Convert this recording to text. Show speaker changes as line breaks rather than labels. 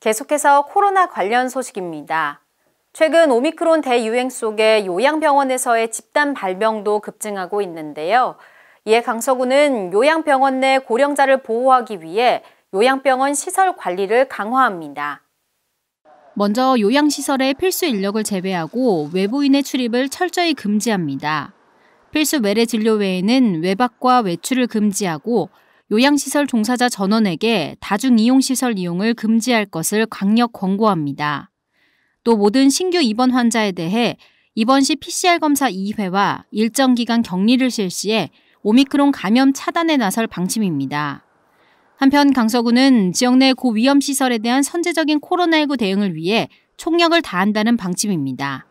계속해서 코로나 관련 소식입니다. 최근 오미크론 대유행 속에 요양병원에서의 집단 발병도 급증하고 있는데요. 이에 강서구는 요양병원 내 고령자를 보호하기 위해 요양병원 시설 관리를 강화합니다. 먼저 요양시설의 필수 인력을 제외하고 외부인의 출입을 철저히 금지합니다. 필수 외래 진료 외에는 외박과 외출을 금지하고 요양시설 종사자 전원에게 다중이용시설 이용을 금지할 것을 강력 권고합니다. 또 모든 신규 입원 환자에 대해 입원 시 PCR 검사 2회와 일정 기간 격리를 실시해 오미크론 감염 차단에 나설 방침입니다. 한편 강서구는 지역 내 고위험 시설에 대한 선제적인 코로나19 대응을 위해 총력을 다한다는 방침입니다.